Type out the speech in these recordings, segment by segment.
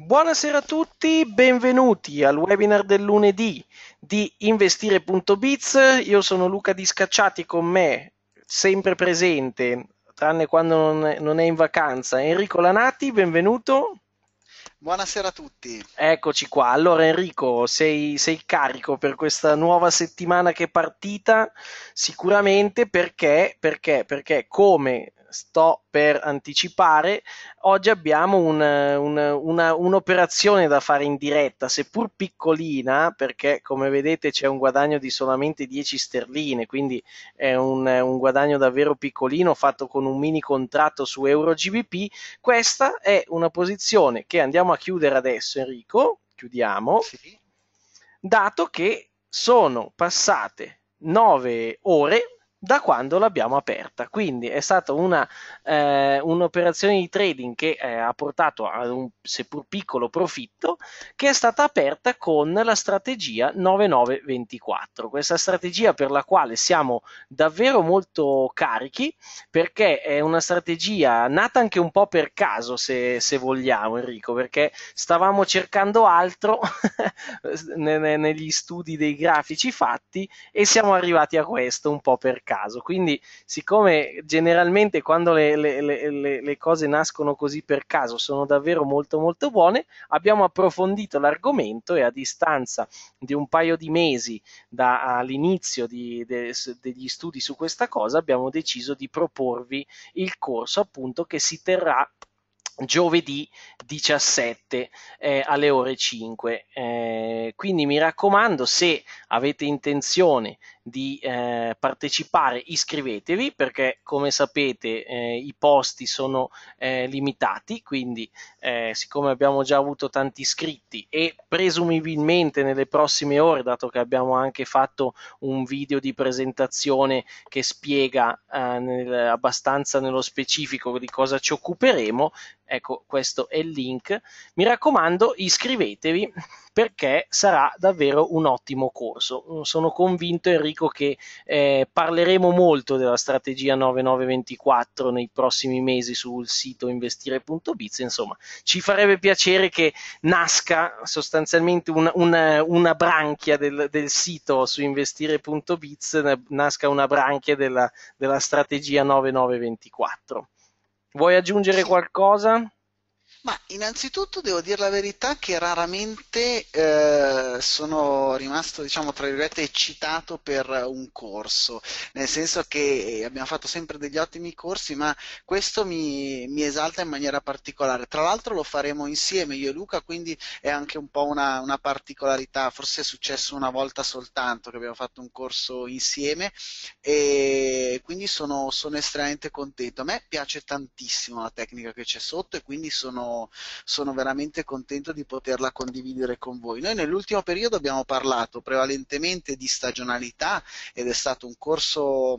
Buonasera a tutti, benvenuti al webinar del lunedì di investire.biz. Io sono Luca Di Scacciati con me, sempre presente, tranne quando non è in vacanza, Enrico Lanati, benvenuto. Buonasera a tutti. Eccoci qua. Allora Enrico, sei, sei, carico per questa nuova settimana che è partita? Sicuramente perché, perché, perché come sto per anticipare, oggi abbiamo un, un, una, un'operazione da fare in diretta, seppur piccolina, perché come vedete c'è un guadagno di solamente 10 sterline, quindi è un, un guadagno davvero piccolino fatto con un mini contratto su EuroGBP. Questa è una posizione che andiamo a chiudere adesso, Enrico. Chiudiamo. Sì. Dato che sono passate 9 ore da quando l'abbiamo aperta. Quindi è stata una, eh, un'operazione di trading che eh, ha portato a un seppur piccolo profitto che è stata aperta con la strategia 9924. Questa strategia per la quale siamo davvero molto carichi perché è una strategia nata anche un po' per caso, se, se vogliamo, Enrico, perché stavamo cercando altro negli studi dei grafici fatti e siamo arrivati a questo un po' per caso caso. Quindi, siccome generalmente quando le, le, le, le cose nascono così per caso sono davvero molto molto buone, abbiamo approfondito l'argomento e a distanza di un paio di mesi dall'inizio di, de, degli studi su questa cosa abbiamo deciso di proporvi il corso appunto che si terrà giovedì 17 eh, alle ore 5. Eh, quindi mi raccomando, se avete intenzione di eh, partecipare iscrivetevi perché come sapete eh, i posti sono eh, limitati quindi eh, siccome abbiamo già avuto tanti iscritti e presumibilmente nelle prossime ore dato che abbiamo anche fatto un video di presentazione che spiega eh, nel, abbastanza nello specifico di cosa ci occuperemo ecco questo è il link mi raccomando iscrivetevi perché sarà davvero un ottimo corso sono convinto Enrico dico che eh, parleremo molto della strategia 9924 nei prossimi mesi sul sito investire.biz, insomma ci farebbe piacere che nasca sostanzialmente un, una, una, branchia del, del, sito su investire.biz, nasca una branchia della, della strategia 9924. Vuoi aggiungere qualcosa? Ma innanzitutto devo dire la verità che raramente eh, sono rimasto, diciamo, tra virgolette, eccitato per un corso, nel senso che abbiamo fatto sempre degli ottimi corsi, ma questo mi, mi esalta in maniera particolare. Tra l'altro lo faremo insieme, io e Luca, quindi è anche un po' una, una particolarità, forse è successo una volta soltanto che abbiamo fatto un corso insieme e quindi sono, sono estremamente contento. A me piace tantissimo la tecnica che c'è sotto e quindi sono sono, veramente contento di poterla condividere con voi. Noi nell'ultimo periodo abbiamo parlato prevalentemente di stagionalità ed è stato un corso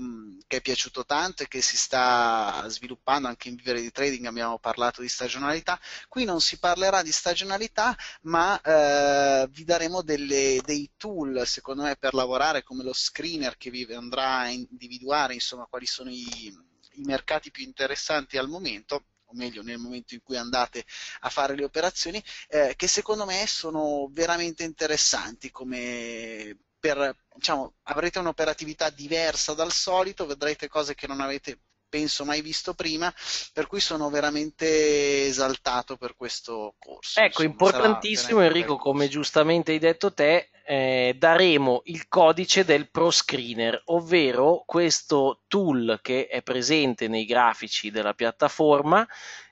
che è piaciuto tanto e che si sta sviluppando anche in Vivere di Trading abbiamo parlato di stagionalità, qui non si parlerà di stagionalità ma eh, vi daremo delle, dei tool secondo me per lavorare come lo screener che vi andrà a individuare insomma, quali sono i, i mercati più interessanti al momento o meglio nel momento in cui andate a fare le operazioni, eh, che secondo me sono veramente interessanti come per, diciamo, avrete un'operatività diversa dal solito, vedrete cose che non avete penso mai visto prima, per cui sono veramente esaltato per questo corso. Ecco, Insomma, importantissimo Enrico, come giustamente hai detto te, eh, daremo il codice del ProScreener, ovvero questo tool che è presente nei grafici della piattaforma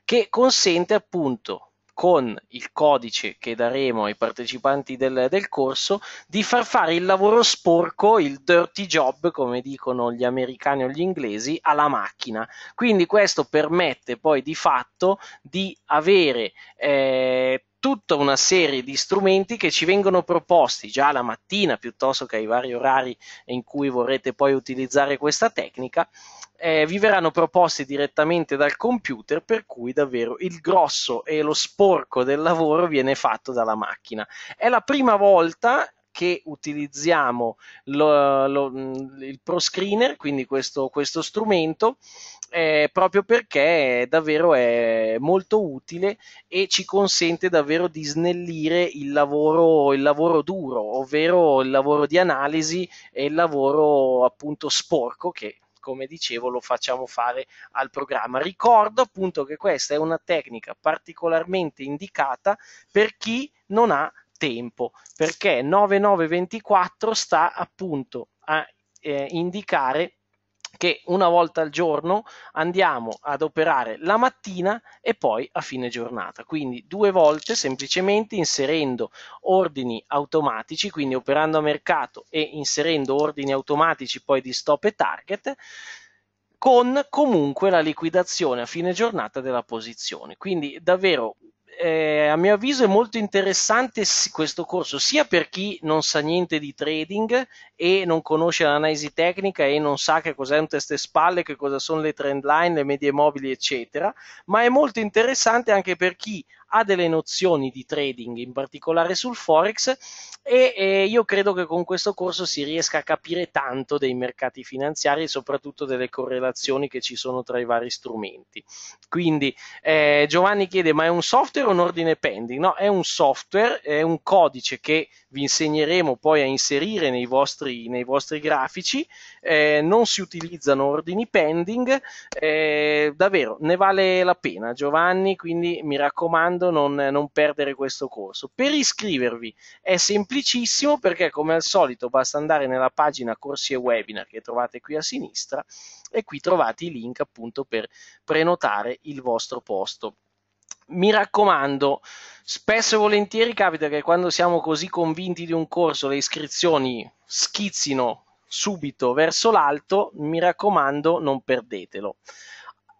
che consente appunto con il codice che daremo ai partecipanti del, del corso di far fare il lavoro sporco, il dirty job, come dicono gli americani o gli inglesi, alla macchina. Quindi questo permette poi di fatto di avere eh, tutta una serie di strumenti che ci vengono proposti già la mattina piuttosto che ai vari orari in cui vorrete poi utilizzare questa tecnica eh, vi verranno proposti direttamente dal computer, per cui davvero il grosso e lo sporco del lavoro viene fatto dalla macchina. È la prima volta che utilizziamo lo, lo, mm, il Pro Screener, quindi questo, questo strumento, eh, proprio perché davvero è molto utile e ci consente davvero di snellire il lavoro, il lavoro duro, ovvero il lavoro di analisi e il lavoro appunto sporco che come dicevo lo facciamo fare al programma. Ricordo appunto che questa è una tecnica particolarmente indicata per chi non ha tempo, perché 9924 sta appunto a eh, indicare che una volta al giorno andiamo ad operare la mattina e poi a fine giornata, quindi due volte semplicemente inserendo ordini automatici, quindi operando a mercato e inserendo ordini automatici poi di stop e target con comunque la liquidazione a fine giornata della posizione. Quindi davvero eh, a mio avviso è molto interessante questo corso, sia per chi non sa niente di trading e non conosce l'analisi tecnica e non sa che cos'è un test e spalle, che cosa sono le trend line, le medie mobili, eccetera, ma è molto interessante anche per chi ha delle nozioni di trading, in particolare sul Forex, e, e io credo che con questo corso si riesca a capire tanto dei mercati finanziari e soprattutto delle correlazioni che ci sono tra i vari strumenti. Quindi eh, Giovanni chiede: ma è un software o un ordine pending? No, è un software, è un codice che vi insegneremo poi a inserire nei vostri, nei vostri grafici. Eh, non si utilizzano ordini pending, eh, davvero ne vale la pena Giovanni, quindi mi raccomando non, non perdere questo corso. Per iscrivervi è semplicissimo perché come al solito basta andare nella pagina corsi e webinar che trovate qui a sinistra e qui trovate i link appunto per prenotare il vostro posto mi raccomando, spesso e volentieri capita che quando siamo così convinti di un corso le iscrizioni schizzino subito verso l'alto, mi raccomando, non perdetelo.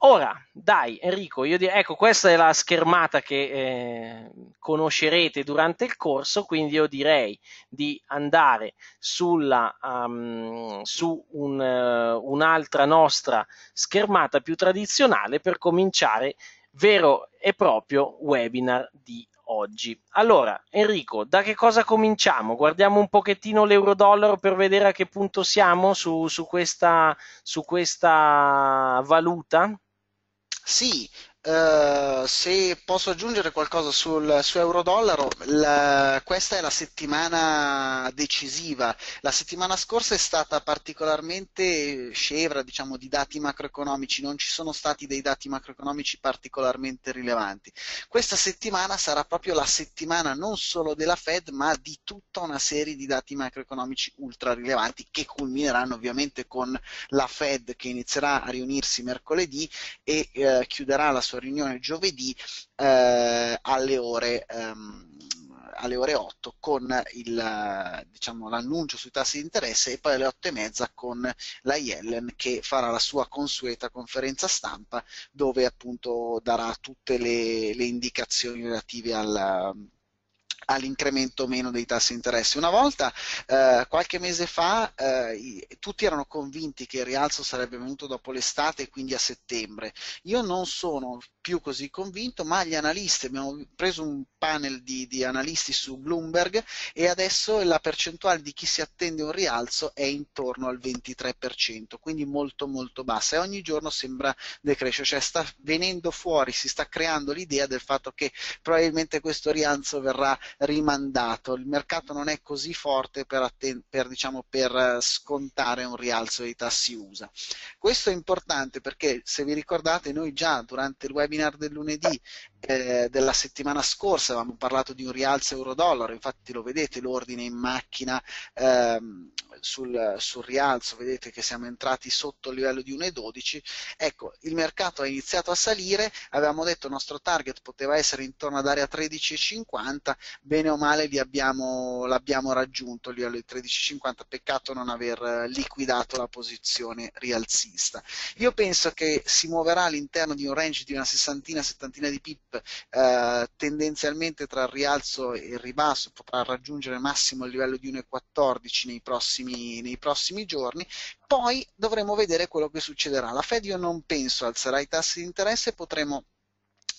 Ora, dai Enrico, io direi, ecco questa è la schermata che eh, conoscerete durante il corso, quindi io direi di andare sulla, um, su un, uh, un'altra nostra schermata più tradizionale per cominciare a vero e proprio webinar di oggi. Allora, Enrico, da che cosa cominciamo? Guardiamo un pochettino l'euro-dollaro per vedere a che punto siamo su, su, questa, su questa valuta? Sì, eh, se posso aggiungere qualcosa sul, su euro-dollaro, la, questa è la settimana decisiva. La settimana scorsa è stata particolarmente scevra diciamo, di dati macroeconomici, non ci sono stati dei dati macroeconomici particolarmente rilevanti. Questa settimana sarà proprio la settimana non solo della Fed, ma di tutta una serie di dati macroeconomici ultra rilevanti che culmineranno ovviamente con la Fed che inizierà a riunirsi mercoledì e uh, chiuderà la sua riunione giovedì eh, alle, ore, ehm, alle, ore, 8 con il, diciamo, l'annuncio sui tassi di interesse e poi alle 8 e mezza con la Yellen che farà la sua consueta conferenza stampa dove appunto darà tutte le, le indicazioni relative al all'incremento o meno dei tassi di interesse. Una volta, eh, qualche mese fa, eh, tutti erano convinti che il rialzo sarebbe venuto dopo l'estate e quindi a settembre. Io non sono più così convinto, ma gli analisti, abbiamo preso un panel di, di analisti su Bloomberg e adesso la percentuale di chi si attende un rialzo è intorno al 23%, quindi molto molto bassa e ogni giorno sembra decrescere, cioè sta venendo fuori, si sta creando l'idea del fatto che probabilmente questo rialzo verrà rimandato, il mercato non è così forte per, atten- per, diciamo, per scontare un rialzo dei tassi USA. Questo è importante perché se vi ricordate noi già durante il webinar webinar del lunedì eh, della settimana scorsa avevamo parlato di un rialzo euro-dollaro, infatti lo vedete l'ordine in macchina ehm, sul, sul, rialzo, vedete che siamo entrati sotto il livello di 1,12, ecco il mercato ha iniziato a salire, avevamo detto il nostro target poteva essere intorno ad area 13,50, bene o male abbiamo, l'abbiamo raggiunto il livello di 13,50, peccato non aver liquidato la posizione rialzista. Io penso che si muoverà all'interno di un range di una sessantina, settantina di pip eh, tendenzialmente tra il rialzo e il ribasso potrà raggiungere massimo il livello di 1,14 nei prossimi, nei prossimi giorni, poi dovremo vedere quello che succederà. La Fed io non penso alzerà i tassi di interesse, potremo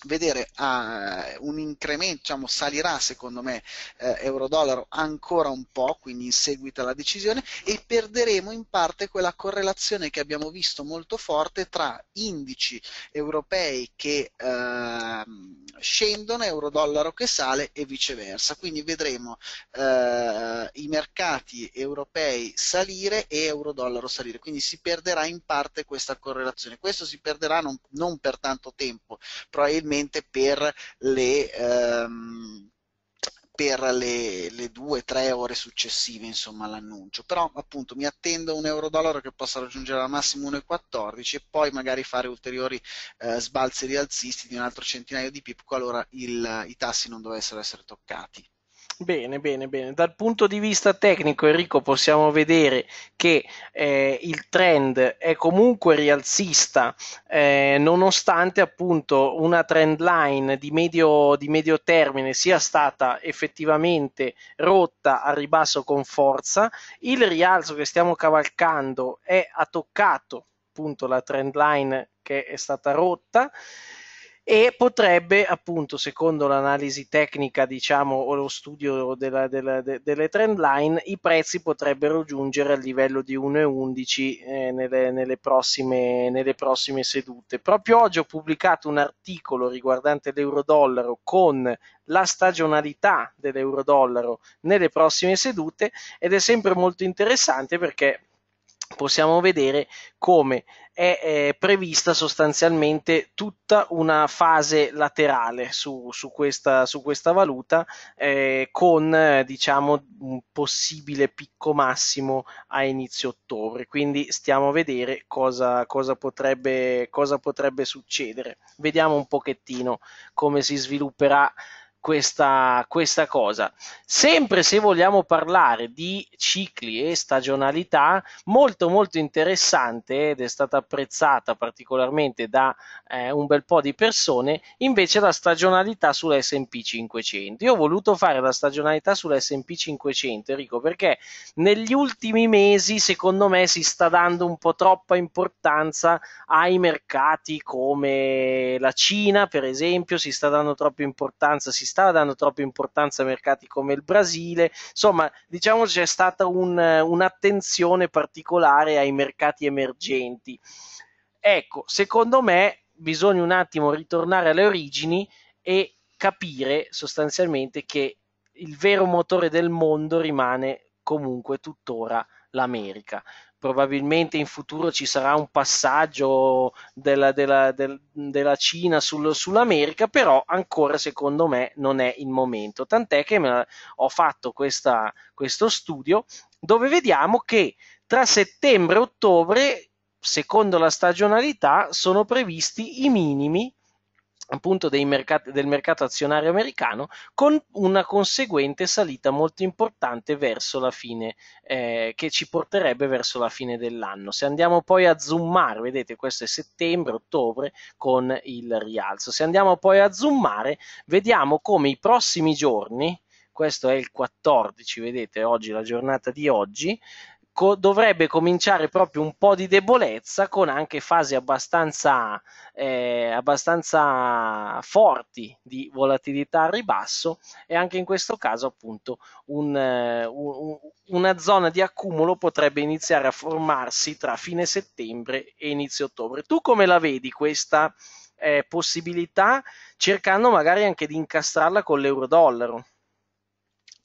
vedere ah, un incremento, diciamo, salirà secondo me eh, euro-dollaro ancora un po', quindi in seguito alla decisione, e perderemo in parte quella correlazione che abbiamo visto molto forte tra indici europei che eh, scendono, euro-dollaro che sale e viceversa. Quindi vedremo eh, i mercati europei salire e euro-dollaro salire, quindi si perderà in parte questa correlazione. Questo si perderà non, non per tanto tempo, probabilmente probabilmente per le... Ehm, per le, le due o tre ore successive insomma, all'annuncio, però appunto mi attendo un euro-dollaro che possa raggiungere al massimo 1,14 e poi magari fare ulteriori eh, sbalzi rialzisti di un altro centinaio di pip qualora il, i tassi non dovessero essere toccati. Bene, bene, bene. Dal punto di vista tecnico, Enrico, possiamo vedere che eh, il trend è comunque rialzista, eh, nonostante appunto una trend line di medio, di medio termine sia stata effettivamente rotta a ribasso con forza. Il rialzo che stiamo cavalcando è ha toccato appunto la trend line che è stata rotta e potrebbe appunto secondo l'analisi tecnica diciamo o lo studio della, della, de, delle trend line i prezzi potrebbero giungere al livello di 1,11 eh, nelle, nelle, prossime, nelle prossime sedute proprio oggi ho pubblicato un articolo riguardante l'euro dollaro con la stagionalità dell'euro dollaro nelle prossime sedute ed è sempre molto interessante perché possiamo vedere come è, è prevista sostanzialmente tutta una fase laterale su, su, questa, su questa, valuta eh, con diciamo, un possibile picco massimo a inizio ottobre quindi stiamo a vedere cosa, cosa, potrebbe, cosa potrebbe succedere vediamo un pochettino come si svilupperà questa, questa cosa. Sempre se vogliamo parlare di cicli e stagionalità, molto molto interessante ed è stata apprezzata particolarmente da eh, un bel po' di persone, invece la stagionalità sull'S&P 500. Io ho voluto fare la stagionalità sull'S&P 500, Enrico, perché negli ultimi mesi secondo me si sta dando un po' troppa importanza ai mercati come la Cina, per esempio, si sta dando troppa importanza, si stava dando troppa importanza a mercati come il Brasile, insomma diciamo c'è stata un, un'attenzione particolare ai mercati emergenti. Ecco, secondo me bisogna un attimo ritornare alle origini e capire sostanzialmente che il vero motore del mondo rimane comunque tuttora l'America probabilmente in futuro ci sarà un passaggio della, della, del, della Cina sul, sull'America, però ancora secondo me non è il momento. Tant'è che ho fatto questa, questo studio dove vediamo che tra settembre e ottobre, secondo la stagionalità, sono previsti i minimi appunto mercati, del mercato azionario americano con una conseguente salita molto importante verso la fine eh, che ci porterebbe verso la fine dell'anno se andiamo poi a zoomare vedete questo è settembre ottobre con il rialzo se andiamo poi a zoomare vediamo come i prossimi giorni questo è il 14 vedete oggi la giornata di oggi co- dovrebbe cominciare proprio un po' di debolezza con anche fasi abbastanza, eh, abbastanza forti di volatilità al ribasso e anche in questo caso appunto eh, un, un, una zona di accumulo potrebbe iniziare a formarsi tra fine settembre e inizio ottobre. Tu come la vedi questa eh, possibilità cercando magari anche di incastrarla con l'euro dollaro?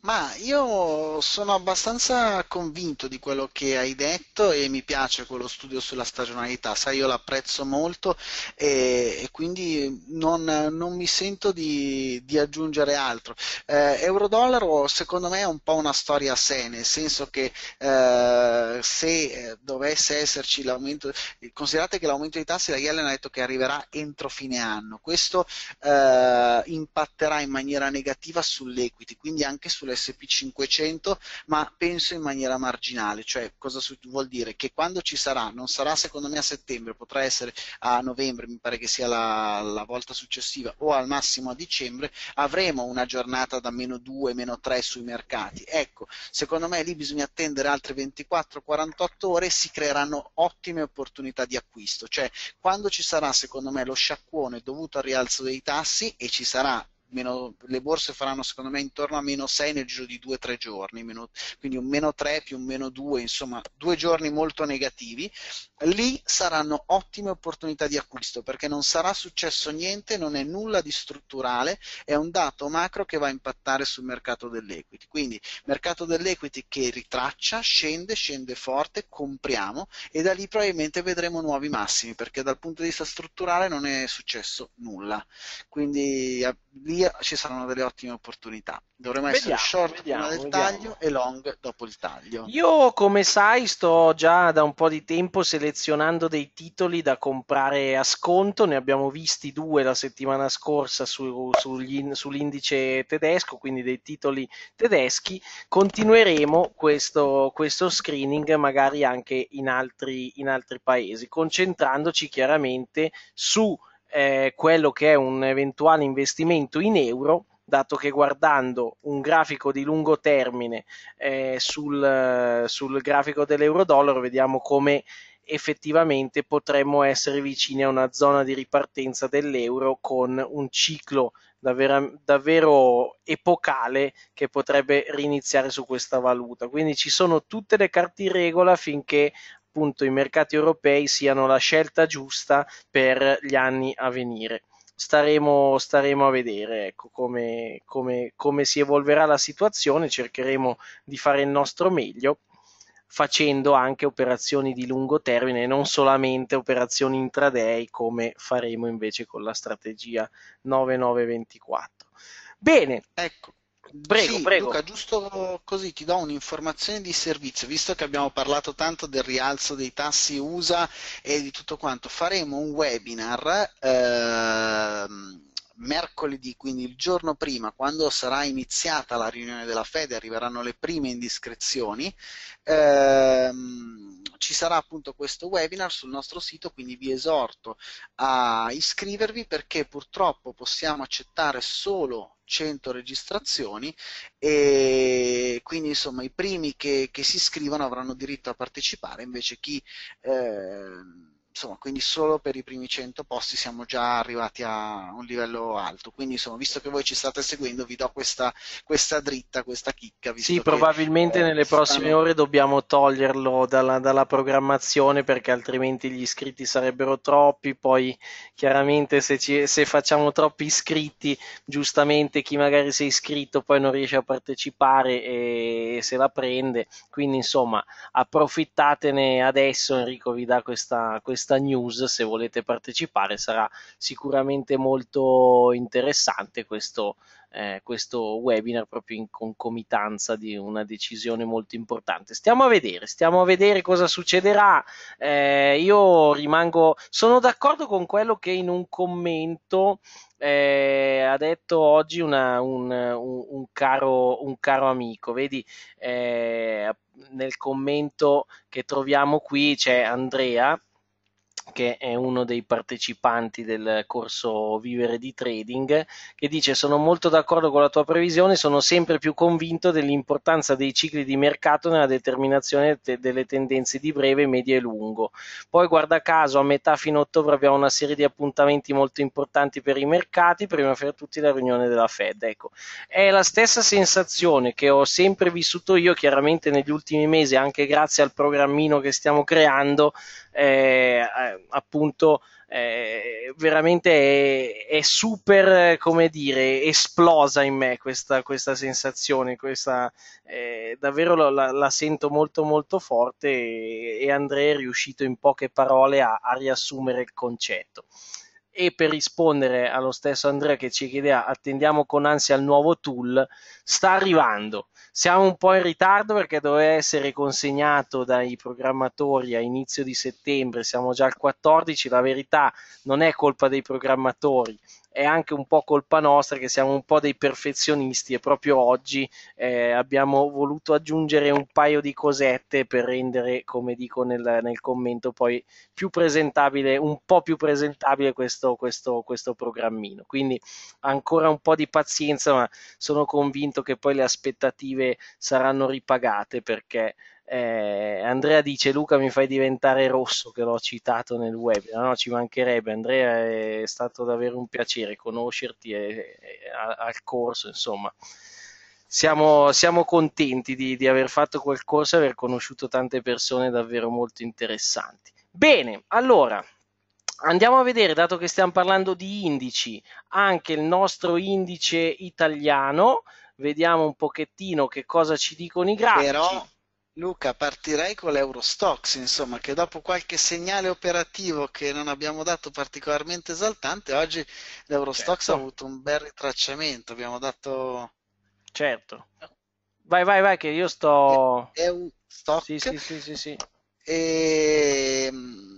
Ma io sono abbastanza convinto di quello che hai detto e mi piace quello studio sulla stagionalità, sai, io l'apprezzo molto e, e quindi non, non, mi sento di, di aggiungere altro. Eh, Euro-dollaro secondo me è un po' una storia a sé, nel senso che eh, se eh, dovesse esserci l'aumento, considerate che l'aumento di tassi, la Yellen ha detto che arriverà entro fine anno, questo eh, impatterà in maniera negativa sull'equity, quindi anche sulle l'SP500, ma penso in maniera marginale, cioè cosa vuol dire? Che quando ci sarà, non sarà secondo me a settembre, potrà essere a novembre, mi pare che sia la, la volta successiva, o al massimo a dicembre, avremo una giornata da meno 2, meno 3 sui mercati. Ecco, secondo me lì bisogna attendere altre 24-48 ore e si creeranno ottime opportunità di acquisto, cioè quando ci sarà secondo me lo sciacquone dovuto al rialzo dei tassi e ci sarà meno, le borse faranno secondo me intorno a meno 6 nel giro di 2-3 giorni, meno, quindi un meno 3 più un meno 2, insomma due giorni molto negativi, lì saranno ottime opportunità di acquisto perché non sarà successo niente, non è nulla di strutturale, è un dato macro che va a impattare sul mercato dell'equity. Quindi mercato dell'equity che ritraccia, scende, scende forte, compriamo e da lì probabilmente vedremo nuovi massimi perché dal punto di vista strutturale non è successo nulla. Quindi lì ci saranno delle ottime opportunità. Dovremmo vediamo, essere short vediamo, prima del vediamo. taglio e long dopo il taglio. Io, come sai, sto già da un po' di tempo selezionando dei titoli da comprare a sconto. Ne abbiamo visti due la settimana scorsa su, sugli, sull'indice tedesco, quindi dei titoli tedeschi. Continueremo questo, questo screening magari anche in altri, in altri paesi, concentrandoci chiaramente su eh, quello che è un eventuale investimento in euro dato che guardando un grafico di lungo termine eh, sul, sul, grafico dell'euro-dollaro vediamo come effettivamente potremmo essere vicini a una zona di ripartenza dell'euro con un ciclo davvero, davvero epocale che potrebbe riniziare su questa valuta. Quindi ci sono tutte le carte in regola finché appunto i mercati europei siano la scelta giusta per gli anni a venire. Staremo, staremo a vedere ecco, come, come, come si evolverà la situazione, cercheremo di fare il nostro meglio facendo anche operazioni di lungo termine non solamente operazioni intraday come faremo invece con la strategia 9924. Bene, ecco. Prego, sì, prego. Luca, giusto così ti do un'informazione di servizio, visto che abbiamo parlato tanto del rialzo dei tassi USA e di tutto quanto, faremo un webinar ehm, mercoledì, quindi il giorno prima, quando sarà iniziata la riunione della Fed, arriveranno le prime indiscrezioni. Ehm, ci sarà appunto questo webinar sul nostro sito, quindi vi esorto a iscrivervi perché purtroppo possiamo accettare solo 100 registrazioni e quindi insomma i primi che, che si iscrivono avranno diritto a partecipare, invece chi eh, insomma, quindi solo per i primi 100 posti siamo già arrivati a un livello alto. Quindi, insomma, visto che voi ci state seguendo, vi do questa, questa dritta, questa chicca. Sì, che, probabilmente eh, nelle prossime stanno... ore dobbiamo toglierlo dalla, dalla, programmazione perché altrimenti gli iscritti sarebbero troppi. Poi, chiaramente, se, ci, se, facciamo troppi iscritti, giustamente chi magari si è iscritto poi non riesce a partecipare e, e se la prende. Quindi, insomma, approfittatene adesso. Enrico vi dà questa, questa questa news se volete partecipare sarà sicuramente molto interessante questo, eh, questo webinar proprio in concomitanza di una decisione molto importante. Stiamo a vedere, stiamo a vedere cosa succederà. Eh, io rimango, sono d'accordo con quello che in un commento eh, ha detto oggi una, un, un, un, caro, un, caro, amico, vedi eh, nel commento che troviamo qui c'è Andrea che è uno dei partecipanti del corso Vivere di Trading, che dice sono molto d'accordo con la tua previsione, sono sempre più convinto dell'importanza dei cicli di mercato nella determinazione te- delle tendenze di breve, medio e lungo. Poi guarda caso a metà fine ottobre abbiamo una serie di appuntamenti molto importanti per i mercati, prima fra tutti la riunione della Fed. Ecco, è la stessa sensazione che ho sempre vissuto io, chiaramente negli ultimi mesi, anche grazie al programmino che stiamo creando, eh, eh, appunto eh, veramente è, è, super, come dire, esplosa in me questa, questa sensazione, questa, eh, davvero la, la, sento molto molto forte e, e Andrea è riuscito in poche parole a, a riassumere il concetto e per rispondere allo stesso Andrea che ci chiedeva ah, attendiamo con ansia il nuovo tool, sta arrivando. Siamo un po' in ritardo perché doveva essere consegnato dai programmatori a inizio di settembre, siamo già al 14, la verità non è colpa dei programmatori, è anche un po' colpa nostra che siamo un po' dei perfezionisti e proprio oggi eh, abbiamo voluto aggiungere un paio di cosette per rendere, come dico nel, nel commento, poi più presentabile, un po' più presentabile questo, questo, questo programmino. Quindi ancora un po' di pazienza, ma sono convinto che poi le aspettative saranno ripagate perché eh, Andrea dice Luca mi fai diventare rosso che l'ho citato nel web, no, no ci mancherebbe Andrea eh, è stato davvero un piacere conoscerti e, eh, e, eh, a, al corso insomma siamo, siamo contenti di, di, aver fatto quel corso e aver conosciuto tante persone davvero molto interessanti bene allora Andiamo a vedere, dato che stiamo parlando di indici, anche il nostro indice italiano, vediamo un pochettino che cosa ci dicono i grafici. Però Luca, partirei con l'Eurostox, insomma, che dopo qualche segnale operativo che non abbiamo dato particolarmente esaltante, oggi l'Eurostox certo. ha avuto un bel ritracciamento, abbiamo dato... Certo. Vai, vai, vai, che io sto... Eustox. Sì, sì, sì, sì. sì. E ehm,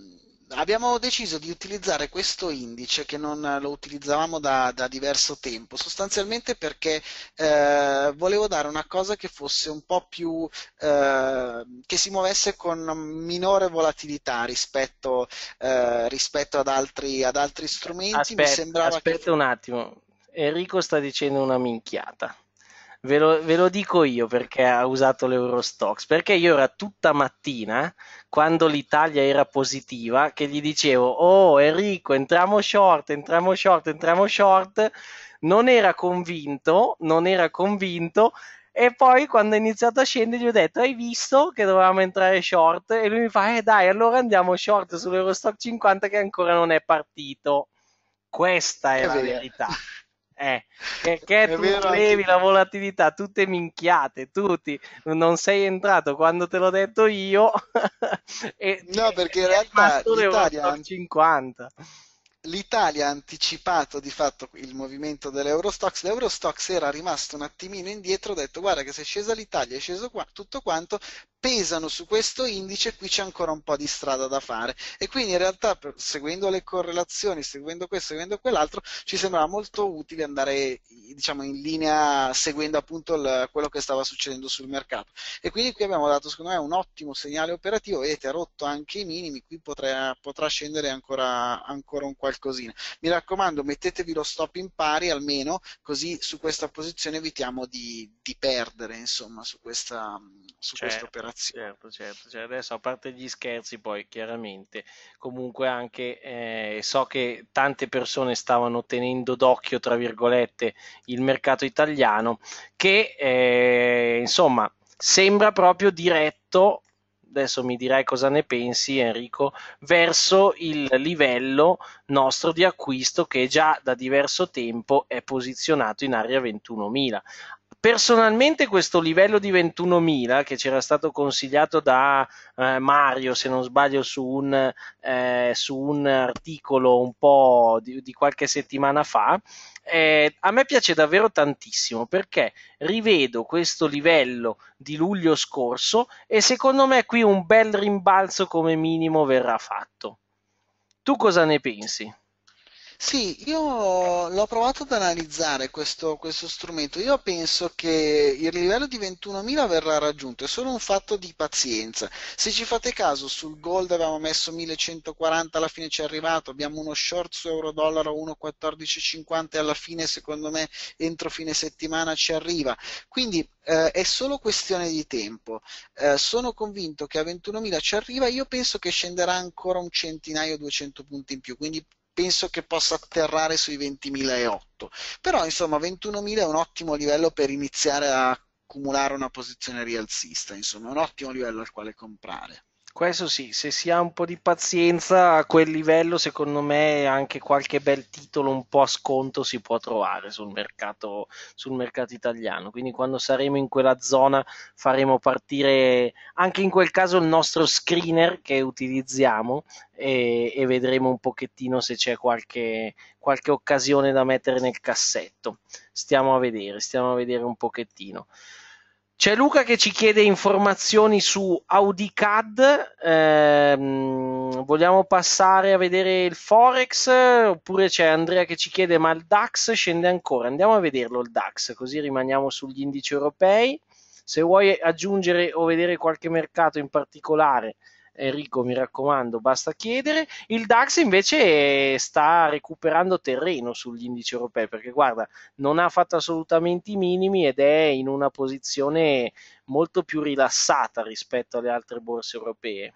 abbiamo deciso di utilizzare questo indice che non eh, lo utilizzavamo da, da diverso tempo, sostanzialmente perché eh, volevo dare una cosa che fosse un po' più eh, che si muovesse con minore volatilità rispetto, eh, rispetto ad, altri, ad, altri, strumenti. Aspetta, aspetta che... un attimo, Enrico sta dicendo una minchiata. Ve lo, ve lo, dico io perché ha usato l'Eurostox, perché io era tutta mattina, quando l'Italia era positiva, che gli dicevo, oh Enrico, entriamo short, entriamo short, entriamo short, non era convinto, non era convinto, e poi quando è iniziato a scendere gli ho detto, hai visto che dovevamo entrare short? E lui mi fa, eh dai, allora andiamo short sull'Eurostox 50 che ancora non è partito. Questa è, è la vero. verità. Eh, perché tu levi la volatilità, tutte minchiate, tutti, non sei entrato quando te l'ho detto io. e, no, eh, perché eh, in realtà l'Italia... 50 l'Italia ha anticipato di fatto il movimento dell'Eurostox, l'Eurostox era rimasto un attimino indietro, ha detto guarda che se è scesa l'Italia, è sceso qua, tutto quanto, pesano su questo indice, qui c'è ancora un po' di strada da fare. E quindi in realtà, seguendo le correlazioni, seguendo questo, seguendo quell'altro, ci sembrava molto utile andare diciamo, in linea seguendo appunto il, quello che stava succedendo sul mercato. E quindi qui abbiamo dato, secondo me, un ottimo segnale operativo, vedete, ha rotto anche i minimi, qui potrà, potrà scendere ancora, ancora, un qualcosina. Mi raccomando, mettetevi lo stop in pari almeno, così su questa posizione evitiamo di, di perdere, insomma, su questa su certo, queste operazioni. Certo, certo, certo, Adesso a parte gli scherzi poi chiaramente, comunque anche eh, so che tante persone stavano tenendo d'occhio, tra virgolette, il mercato italiano che eh, insomma sembra proprio diretto adesso mi direi cosa ne pensi Enrico, verso il livello nostro di acquisto che già da diverso tempo è posizionato in area 21.000. Personalmente questo livello di 21.000 che c'era stato consigliato da eh, Mario, se non sbaglio, su un, eh, su un articolo un po' di, di qualche settimana fa, eh, a me piace davvero tantissimo perché rivedo questo livello di luglio scorso e secondo me qui un bel rimbalzo come minimo verrà fatto. Tu cosa ne pensi? Sì, io l'ho provato ad analizzare questo, questo strumento. Io penso che il livello di 21.000 verrà raggiunto, è solo un fatto di pazienza. Se ci fate caso, sul gold avevamo messo 1.140, alla fine ci è arrivato, abbiamo uno short su euro-dollaro a 1.1450 e alla fine, secondo me, entro fine settimana ci arriva. Quindi eh, è solo questione di tempo. Eh, sono convinto che a 21.000 ci arriva, io penso che scenderà ancora un centinaio, 200 punti in più, quindi penso che possa atterrare sui 20.008 però insomma 21.000 è un ottimo livello per iniziare a accumulare una posizione rialzista insomma è un ottimo livello al quale comprare questo sì, se si ha un po' di pazienza a quel livello, secondo me anche qualche bel titolo un po' a sconto si può trovare sul mercato, sul mercato italiano. Quindi quando saremo in quella zona faremo partire anche in quel caso il nostro screener che utilizziamo e, e vedremo un pochettino se c'è qualche, qualche occasione da mettere nel cassetto. Stiamo a vedere, stiamo a vedere un pochettino. C'è Luca che ci chiede informazioni su AudiCAD, ehm, vogliamo passare a vedere il Forex oppure c'è Andrea che ci chiede ma il DAX scende ancora, andiamo a vederlo il DAX così rimaniamo sugli indici europei, se vuoi aggiungere o vedere qualche mercato in particolare Enrico mi raccomando basta chiedere il DAX invece sta recuperando terreno sugli indici europei perché guarda non ha fatto assolutamente i minimi ed è in una posizione molto più rilassata rispetto alle altre borse europee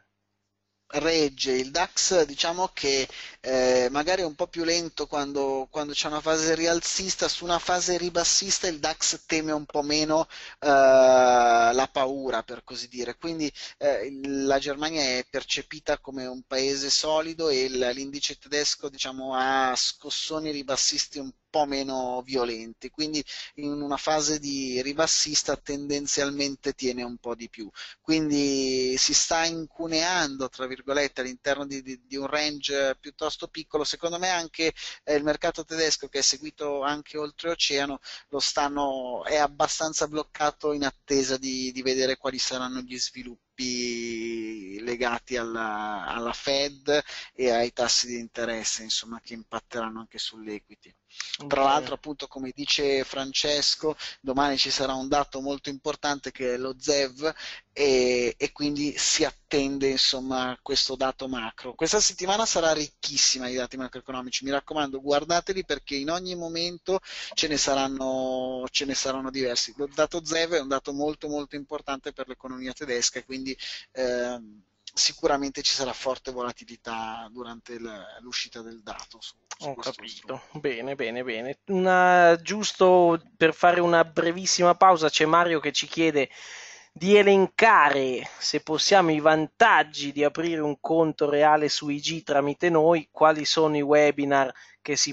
regge, il DAX diciamo che eh, magari è un po' più lento quando, quando, c'è una fase rialzista, su una fase ribassista il DAX teme un po' meno eh, la paura per così dire, quindi eh, la Germania è percepita come un paese solido e l'indice tedesco diciamo, ha scossoni ribassisti un po' po' meno violenti, quindi in una fase di ribassista tendenzialmente tiene un po' di più. Quindi si sta incuneando, tra virgolette, all'interno di, di, di un range piuttosto piccolo. Secondo me anche eh, il mercato tedesco, che è seguito anche oltreoceano, lo stanno, è abbastanza bloccato in attesa di, di vedere quali saranno gli sviluppi legati alla, alla, Fed e ai tassi di interesse insomma, che impatteranno anche sull'equity. Tra l'altro, appunto, come dice Francesco, domani ci sarà un dato molto importante che è lo ZEV e, e quindi si attende insomma, questo dato macro. Questa settimana sarà ricchissima di dati macroeconomici, mi raccomando, guardateli perché in ogni momento ce ne saranno, ce ne saranno diversi. Lo dato ZEV è un dato molto molto importante per l'economia tedesca, quindi ehm, sicuramente ci sarà forte volatilità durante l'uscita del dato. Su, su Ho capito. Strumento. Bene, bene, bene. Una, giusto per fare una brevissima pausa, c'è Mario che ci chiede di elencare, se possiamo, i vantaggi di aprire un conto reale su IG tramite noi, quali sono i webinar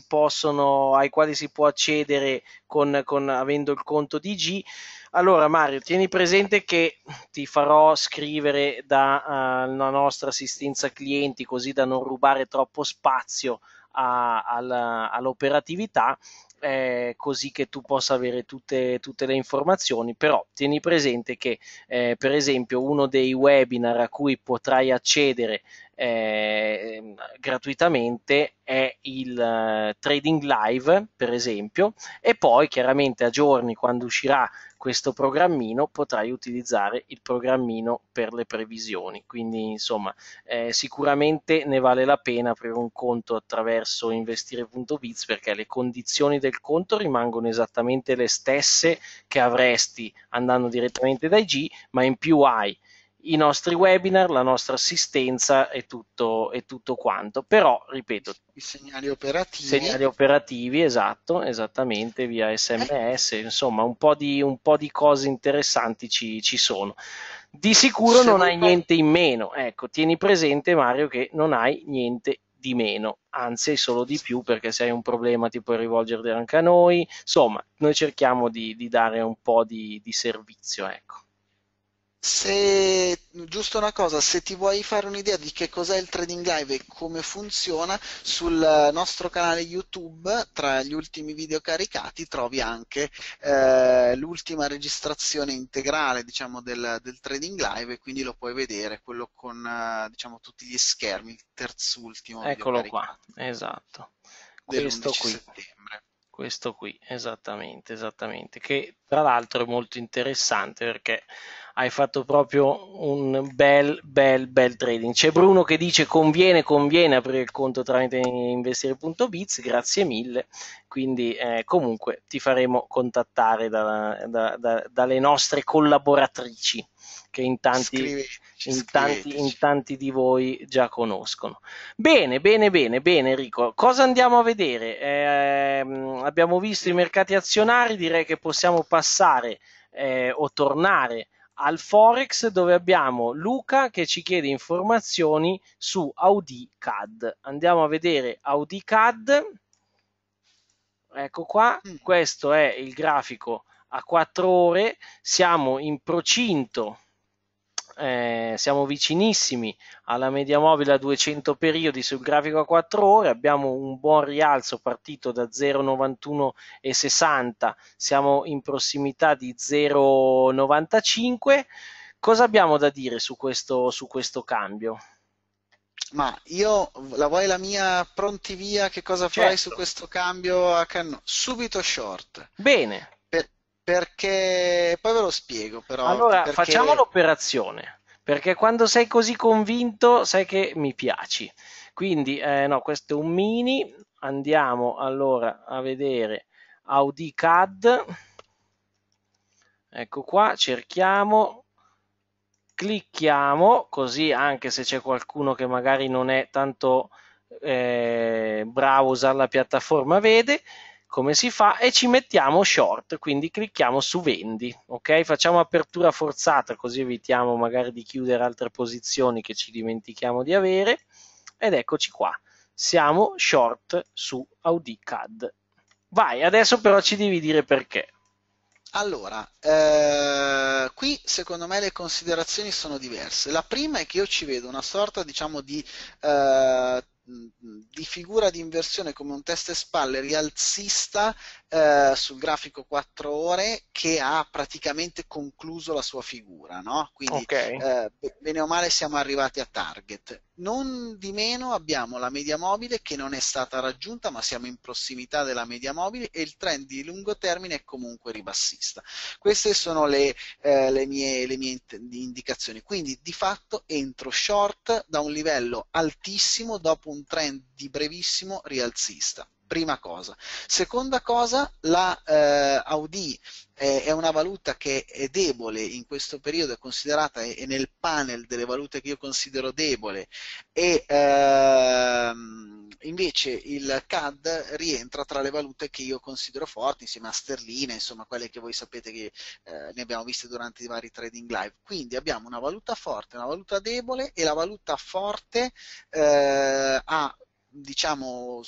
possono, ai quali si può accedere con, con, avendo il conto di IG allora Mario, tieni presente che ti farò scrivere dalla eh, uh, nostra assistenza clienti così da non rubare troppo spazio a, alla, all'operatività, eh, così che tu possa avere tutte, tutte, le informazioni, però tieni presente che eh, per esempio uno dei webinar a cui potrai accedere eh, gratuitamente è il eh, Trading Live, per esempio, e poi chiaramente a giorni quando uscirà questo programmino potrai utilizzare il programmino per le previsioni. Quindi, insomma, eh, sicuramente ne vale la pena aprire un conto attraverso investire.biz perché le condizioni del conto rimangono esattamente le stesse che avresti andando direttamente da IG, ma in più hai i nostri webinar, la nostra assistenza e tutto, e tutto quanto. Però, ripeto, i segnali operativi. Segnali operativi, esatto, esattamente, via sms, eh. insomma, un po, di, un po' di cose interessanti ci, ci sono. Di sicuro Se non hai po- niente in meno, ecco, tieni presente Mario che non hai niente di meno, anzi solo di più perché se hai un problema ti puoi rivolgere anche a noi, insomma noi cerchiamo di, di dare un po' di, di servizio. Ecco. Se, giusto una cosa, se ti vuoi fare un'idea di che cos'è il trading live e come funziona, sul nostro canale YouTube, tra gli ultimi video caricati, trovi anche eh, l'ultima registrazione integrale diciamo, del, del, trading live e quindi lo puoi vedere, quello con eh, diciamo, tutti gli schermi, il terzultimo. Eccolo qua, esatto. Questo qui. Settembre questo qui, esattamente, esattamente, che tra l'altro è molto interessante perché hai fatto proprio un bel, bel, bel trading. C'è Bruno che dice conviene, conviene aprire il conto tramite investire.biz, grazie mille, quindi eh, comunque ti faremo contattare da, da, da, dalle nostre collaboratrici che in tanti, scriveci, in, tanti, in tanti, di voi già conoscono. Bene, bene, bene, bene Enrico. Cosa andiamo a vedere? Eh, abbiamo visto i mercati azionari, direi che possiamo passare eh, o tornare al Forex dove abbiamo Luca che ci chiede informazioni su Audi CAD. Andiamo a vedere Audi CAD. Ecco qua, mm. questo è il grafico a 4 ore, siamo in procinto eh, siamo vicinissimi alla media mobile a 200 periodi sul grafico a 4 ore, abbiamo un buon rialzo partito da 0,91,60, siamo in prossimità di 0,95. Cosa abbiamo da dire su questo, su questo cambio? Ma io la vuoi la mia pronti via? Che cosa certo. farai su questo cambio a cannone? Subito short. Bene. Perché poi ve lo spiego, però. Allora, perché... facciamo l'operazione. Perché quando sei così convinto, sai che mi piaci. Quindi, eh, no, questo è un mini. Andiamo allora a vedere Audi CAD. Ecco qua, cerchiamo clicchiamo così anche se c'è qualcuno che magari non è tanto eh, bravo a usare la piattaforma vede come si fa e ci mettiamo short, quindi clicchiamo su vendi, ok? Facciamo apertura forzata così evitiamo magari di chiudere altre posizioni che ci dimentichiamo di avere ed eccoci qua, siamo short su Audi CAD. Vai, adesso però ci devi dire perché. Allora, eh, qui secondo me le considerazioni sono diverse. La prima è che io ci vedo una sorta, diciamo, di eh, di figura di inversione come un testa e spalle rialzista eh, sul grafico 4 ore che ha praticamente concluso la sua figura, no? quindi okay. eh, bene o male siamo arrivati a target. Non di meno abbiamo la media mobile che non è stata raggiunta, ma siamo in prossimità della media mobile e il trend di lungo termine è comunque ribassista. Queste sono le, eh, le mie, le mie in- indicazioni. Quindi di fatto entro short da un livello altissimo dopo un trend di brevissimo rialzista prima cosa. Seconda cosa, la eh, Audi eh, è una valuta che è debole in questo periodo, è considerata è, nel panel delle valute che io considero debole e ehm, invece il CAD rientra tra le valute che io considero forti insieme a sterline, insomma quelle che voi sapete che eh, ne abbiamo viste durante i vari trading live. Quindi abbiamo una valuta forte, una valuta debole e la valuta forte eh, ha diciamo,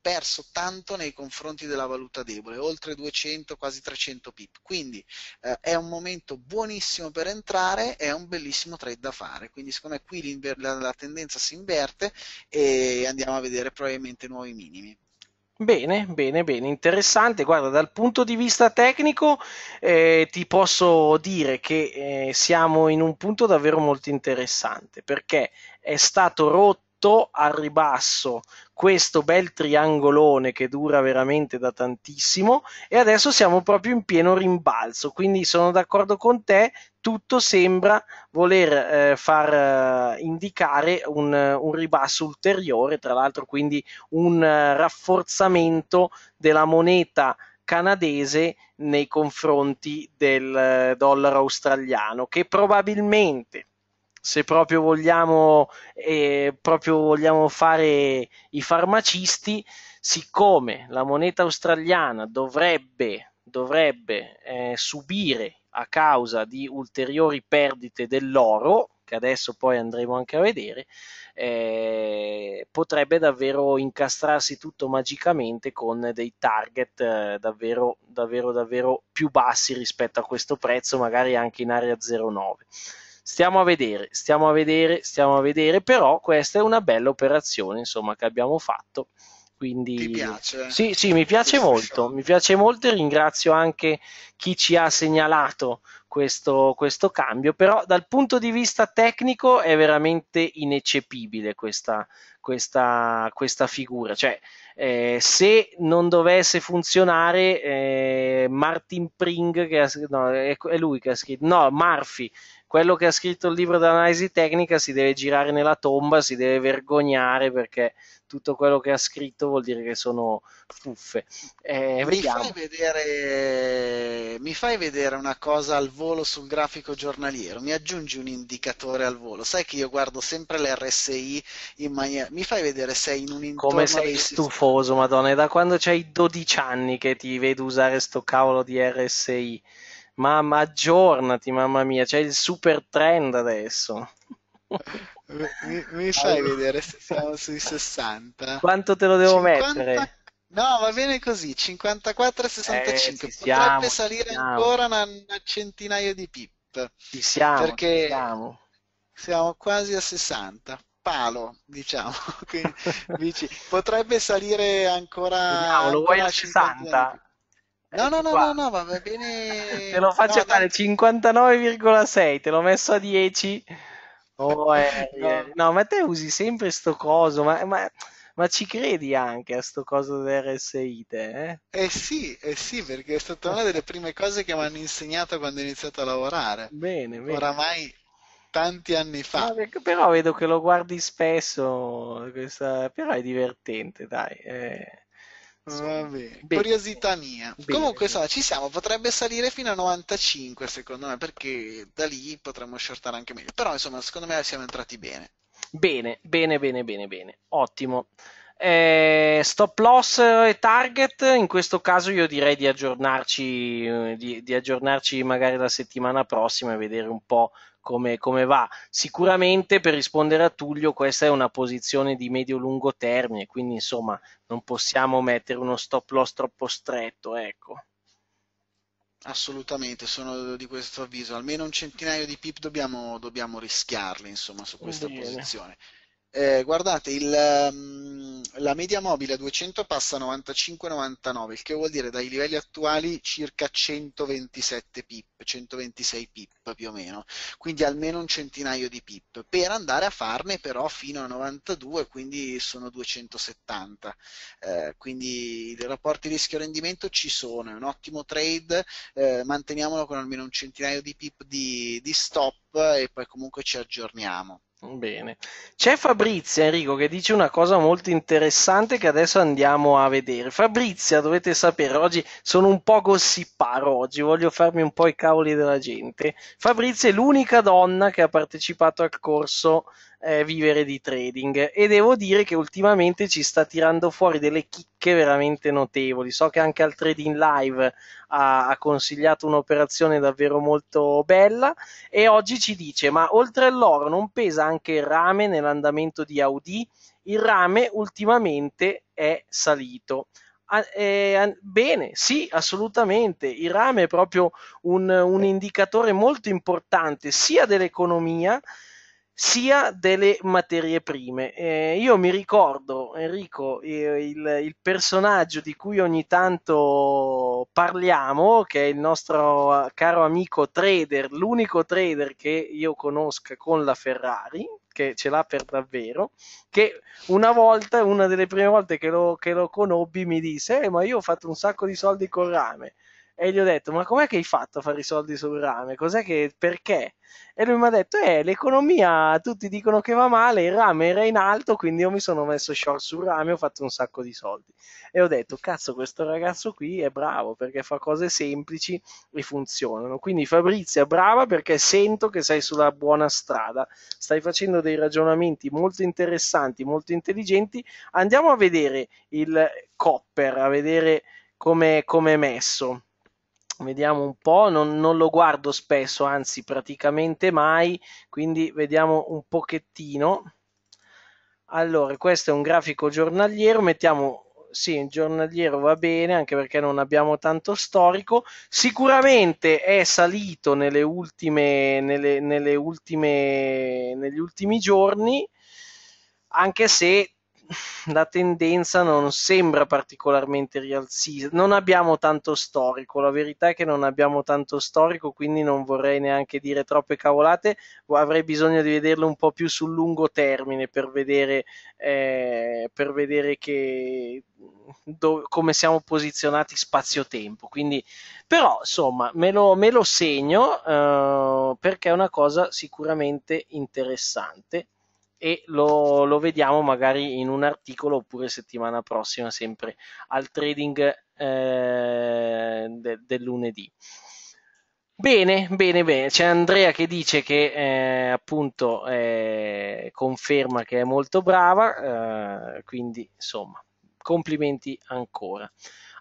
perso tanto nei confronti della valuta debole, oltre 200, quasi 300 pip. Quindi eh, è un momento buonissimo per entrare, è un bellissimo trade da fare. Quindi secondo me qui la, la tendenza si inverte e andiamo a vedere probabilmente nuovi minimi. Bene, bene, bene, interessante. Guarda, dal punto di vista tecnico eh, ti posso dire che eh, siamo in un punto davvero molto interessante perché è stato rotto tutto al ribasso questo bel triangolone che dura veramente da tantissimo e adesso siamo proprio in pieno rimbalzo quindi sono d'accordo con te tutto sembra voler eh, far eh, indicare un, eh, un, ribasso ulteriore tra l'altro quindi un uh, rafforzamento della moneta canadese nei confronti del eh, dollaro australiano, che probabilmente se proprio vogliamo, eh, proprio vogliamo fare i farmacisti, siccome la moneta australiana dovrebbe, dovrebbe eh, subire a causa di ulteriori perdite dell'oro, che adesso poi andremo anche a vedere, eh, potrebbe davvero incastrarsi tutto magicamente con dei target eh, davvero, davvero, davvero più bassi rispetto a questo prezzo, magari anche in area 09. Stiamo a vedere, stiamo a vedere, stiamo a vedere, però questa è una bella operazione insomma, che abbiamo fatto. Quindi, Ti piace? Sì, sì, mi piace molto, mi piace molto e ringrazio anche chi ci ha segnalato questo, questo, cambio, però dal punto di vista tecnico è veramente ineccepibile questa, questa, questa figura. Cioè, eh, se non dovesse funzionare, eh, Martin Pring, che ha, no, è, lui che ha scritto, no, Murphy quello che ha scritto il libro d'analisi tecnica si deve girare nella tomba, si deve vergognare perché tutto quello che ha scritto vuol dire che sono fuffe. Eh, mi, fai vedere, mi, fai vedere, una cosa al volo sul grafico giornaliero, mi aggiungi un indicatore al volo, sai che io guardo sempre l'RSI in maniera... Mi fai vedere se in un intorno... Come sei stufoso, madonna, è da quando c'hai 12 anni che ti vedo usare sto cavolo di RSI. Mamma, aggiornati, mamma mia, c'è il super trend adesso. Mi, mi fai allora. vedere se siamo sui 60. Quanto te lo devo 50... mettere? No, va bene così, 54 e 65. Eh, siamo, Potrebbe salire siamo. ancora una, una, centinaio di pip. Ci siamo, perché ci siamo. siamo quasi a 60 palo, diciamo. Quindi, potrebbe salire ancora. No, lo vuoi a 60? No, no, no, no, no, va bene. Te lo faccio no, fare 59,6, te l'ho messo a 10. Oh, eh, no. no. ma te usi sempre sto coso, ma, ma, ma ci credi anche a sto coso dell'RSI te? Eh? eh sì, eh sì, perché è stata una delle prime cose che mi hanno insegnato quando ho iniziato a lavorare. Bene, bene. Oramai tanti anni fa. No, però vedo che lo guardi spesso, questa... però è divertente, dai. Eh. Vabbè, Beh. curiosità mia. Beh. Comunque, insomma, ci siamo. Potrebbe salire fino a 95, secondo me, perché da lì potremmo shortare anche meglio. Però, insomma, secondo me siamo entrati bene. Bene, bene, bene, bene, bene. Ottimo. Eh, stop loss e target, in questo caso io direi di aggiornarci, eh, di, di aggiornarci magari la settimana prossima e vedere un po' come, come va. Sicuramente per rispondere a Tullio questa è una posizione di medio-lungo termine, quindi insomma non possiamo mettere uno stop loss troppo stretto. Ecco. Assolutamente, sono di questo avviso. Almeno un centinaio di pip dobbiamo, dobbiamo rischiarli insomma, su questa Bene. posizione. Eh, guardate, il, ehm, la media mobile a 200 passa a 95,99, il che vuol dire dai livelli attuali circa 127 pip, 126 pip più o meno, quindi almeno un centinaio di pip, per andare a farne però fino a 92, quindi sono 270. Eh, quindi i rapporti rischio-rendimento ci sono, è un ottimo trade, eh, manteniamolo con almeno un centinaio di pip di, di stop e poi comunque ci aggiorniamo. Bene. C'è Fabrizia Enrico che dice una cosa molto interessante che adesso andiamo a vedere. Fabrizia, dovete sapere, oggi sono un po' gossiparo, oggi voglio farmi un po' i cavoli della gente. Fabrizia è l'unica donna che ha partecipato al corso eh, vivere di trading e devo dire che ultimamente ci sta tirando fuori delle chicche veramente notevoli. So che anche al Trading Live ha, ha consigliato un'operazione davvero molto bella e oggi ci dice ma oltre all'oro non pesa anche il rame nell'andamento di Audi? Il rame ultimamente è salito. Ah, eh, bene, sì, assolutamente. Il rame è proprio un, un indicatore molto importante sia dell'economia sia delle materie prime. Eh, io mi ricordo, Enrico, eh, il, il, personaggio di cui ogni tanto parliamo, che è il nostro ah, caro amico trader, l'unico trader che io conosca con la Ferrari, che ce l'ha per davvero, che una volta, una delle prime volte che lo, che lo conobbi, mi disse, eh, ma io ho fatto un sacco di soldi con Rame e gli ho detto ma com'è che hai fatto a fare i soldi sul rame? Cos'è che, perché? E lui mi ha detto eh l'economia tutti dicono che va male, il rame era in alto quindi io mi sono messo short sul rame ho fatto un sacco di soldi e ho detto cazzo questo ragazzo qui è bravo perché fa cose semplici e funzionano quindi Fabrizia brava perché sento che sei sulla buona strada stai facendo dei ragionamenti molto interessanti, molto intelligenti andiamo a vedere il copper, a vedere come è messo Vediamo un po', non, non, lo guardo spesso, anzi praticamente mai, quindi vediamo un pochettino. Allora, questo è un grafico giornaliero, mettiamo, sì, giornaliero va bene, anche perché non abbiamo tanto storico. Sicuramente è salito nelle ultime, nelle, nelle ultime, negli ultimi giorni, anche se la tendenza non sembra particolarmente rialzista. Non abbiamo tanto storico, la verità è che non abbiamo tanto storico, quindi non vorrei neanche dire troppe cavolate, avrei bisogno di vederlo un po' più sul lungo termine per vedere, eh, per vedere che, do, come siamo posizionati spazio-tempo. Quindi, però, insomma, me lo, me lo segno eh, perché è una cosa sicuramente interessante e lo, lo, vediamo magari in un articolo oppure settimana prossima sempre al trading eh, de, del lunedì. Bene, bene, bene. C'è Andrea che dice che eh, appunto eh, conferma che è molto brava, eh, quindi insomma, complimenti ancora.